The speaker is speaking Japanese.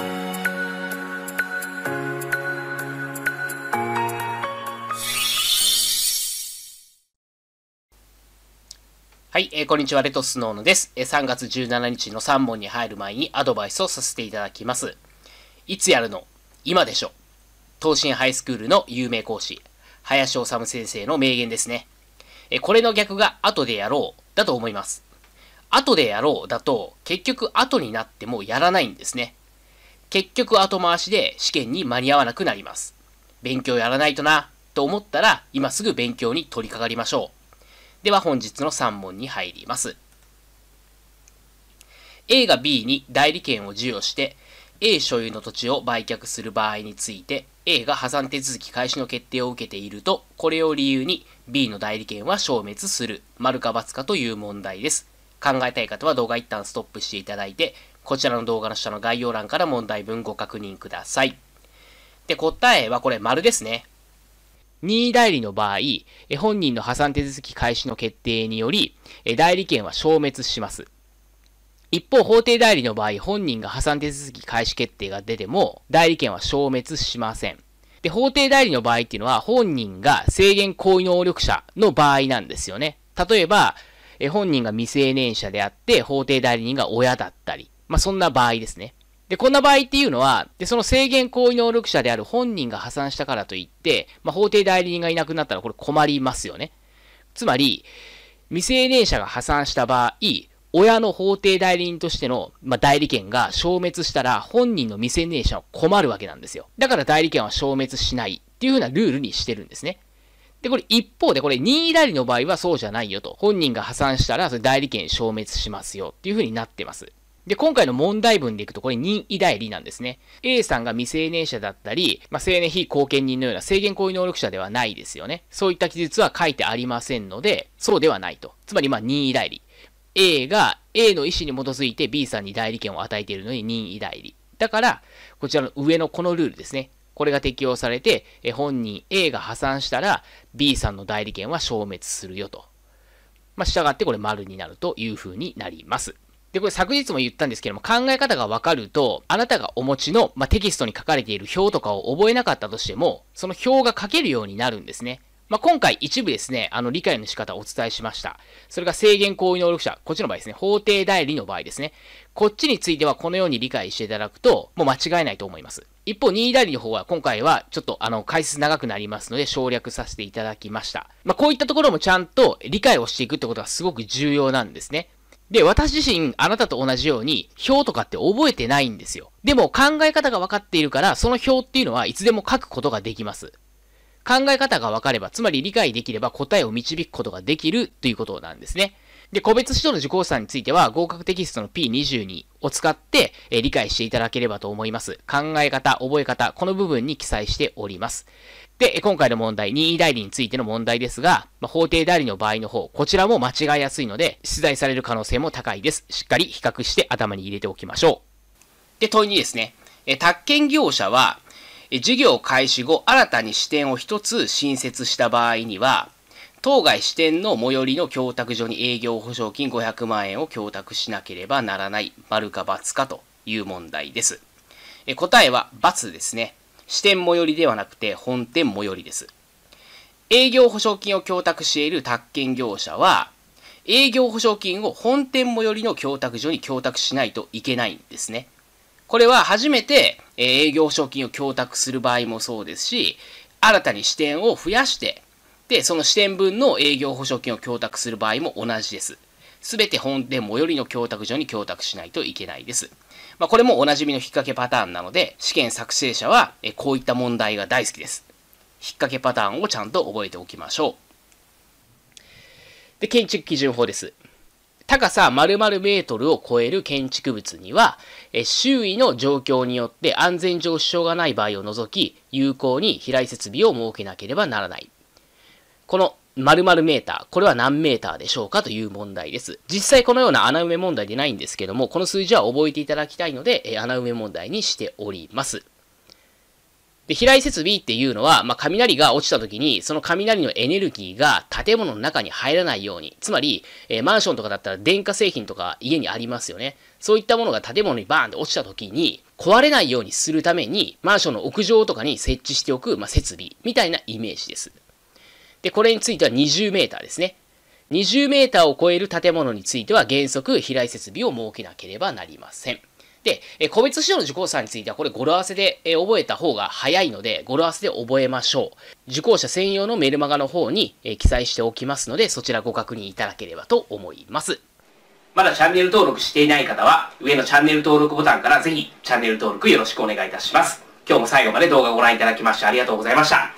はい、えー、こんにちは、レトスノーノです、えー。3月17日の3問に入る前にアドバイスをさせていただきます。いつやるの今でしょ。東進ハイスクールの有名講師、林修先生の名言ですね。えー、これの逆が後でやろうだと思います。後でやろうだと結局後になってもやらないんですね。結局後回しで試験に間に合わなくなります。勉強やらないとな、と思ったら今すぐ勉強に取り掛かりましょう。では本日の3問に入ります。A が B に代理権を授与して、A 所有の土地を売却する場合について、A が破産手続き開始の決定を受けていると、これを理由に B の代理権は消滅する、丸か×かという問題です。考えたい方は動画一旦ストップしていただいて、こちらの動画の下の概要欄から問題文ご確認ください。で、答えはこれ丸ですね。任意代理の場合、本人の破産手続き開始の決定により、代理権は消滅します。一方、法定代理の場合、本人が破産手続き開始決定が出ても、代理権は消滅しません。で、法定代理の場合っていうのは、本人が制限行為能力者の場合なんですよね。例えば、え本人が未成年者であって、法定代理人が親だったり、まあ、そんな場合ですね。で、こんな場合っていうのは、で、その制限行為能力者である本人が破産したからといって、まあ、法定代理人がいなくなったらこれ困りますよね。つまり、未成年者が破産した場合、親の法定代理人としての、まあ、代理権が消滅したら本人の未成年者は困るわけなんですよ。だから代理権は消滅しないっていうふうなルールにしてるんですね。で、これ一方で、これ任意代理の場合はそうじゃないよと。本人が破産したら、それ代理権消滅しますよっていうふうになってます。で、今回の問題文でいくと、これ任意代理なんですね。A さんが未成年者だったり、まあ、年非貢献人のような制限行為能力者ではないですよね。そういった記述は書いてありませんので、そうではないと。つまり、まあ、任意代理。A が A の意思に基づいて B さんに代理権を与えているのに任意代理。だから、こちらの上のこのルールですね。これが適用されて、え本人 A が破産したら B さんの代理権は消滅するよと。まあ、従ってこれ丸になるというふうになります。で、これ昨日も言ったんですけども、考え方がわかると、あなたがお持ちの、まあ、テキストに書かれている表とかを覚えなかったとしても、その表が書けるようになるんですね。まあ、今回一部ですね、あの理解の仕方をお伝えしました。それが制限行為能力者、こっちの場合ですね、法定代理の場合ですね。こっちについてはこのように理解していただくと、もう間違いないと思います。一方、任意代理の方は今回はちょっとあの解説長くなりますので省略させていただきました。まあ、こういったところもちゃんと理解をしていくってことがすごく重要なんですね。で、私自身、あなたと同じように、表とかって覚えてないんですよ。でも、考え方が分かっているから、その表っていうのはいつでも書くことができます。考え方が分かれば、つまり理解できれば答えを導くことができるということなんですね。で、個別指導の受講者さんについては、合格テキストの P22 を使って、え理解していただければと思います。考え方、覚え方、この部分に記載しております。で、今回の問題、任意代理についての問題ですが、ま法定代理の場合の方、こちらも間違いやすいので、出題される可能性も高いです。しっかり比較して頭に入れておきましょう。で、問いにですね、え宅建業者は、え、事業開始後、新たに支店を1つ新設した場合には、当該支店の最寄りの供託所に営業保証金500万円を供託しなければならない、丸か×かという問題です。え答えは×ですね。支店最寄りではなくて本店最寄りです。営業保証金を供託している宅建業者は、営業保証金を本店最寄りの供託所に供託しないといけないんですね。これは初めて営業保証金を供託する場合もそうですし、新たに支店を増やしてで、その支店分の営業保証金を供託する場合も同じです。すべて本店最寄りの供託所に供託しないといけないです。まあ、これもおなじみの引っ掛けパターンなので、試験作成者はこういった問題が大好きです。引っ掛けパターンをちゃんと覚えておきましょう。で、建築基準法です。高さ〇〇メートルを超える建築物には、周囲の状況によって安全上支障がない場合を除き、有効に飛来設備を設けなければならない。この〇〇メーター、これは何メーターでしょうかという問題です。実際このような穴埋め問題でないんですけども、この数字は覚えていただきたいので、え穴埋め問題にしております。で、飛来設備っていうのは、まあ、雷が落ちた時に、その雷のエネルギーが建物の中に入らないように、つまり、えー、マンションとかだったら電化製品とか家にありますよね。そういったものが建物にバーンって落ちた時に、壊れないようにするために、マンションの屋上とかに設置しておく、まあ、設備みたいなイメージです。で、これについては20メーターですね。20メーターを超える建物については原則飛来設備を設けなければなりません。で、え個別指導の受講者については、これ語呂合わせで、え覚えた方が早いので、語呂合わせで覚えましょう。受講者専用のメルマガの方に、え記載しておきますので、そちらご確認いただければと思います。まだチャンネル登録していない方は、上のチャンネル登録ボタンからぜひチャンネル登録よろしくお願いいたします。今日も最後まで動画をご覧いただきましてありがとうございました。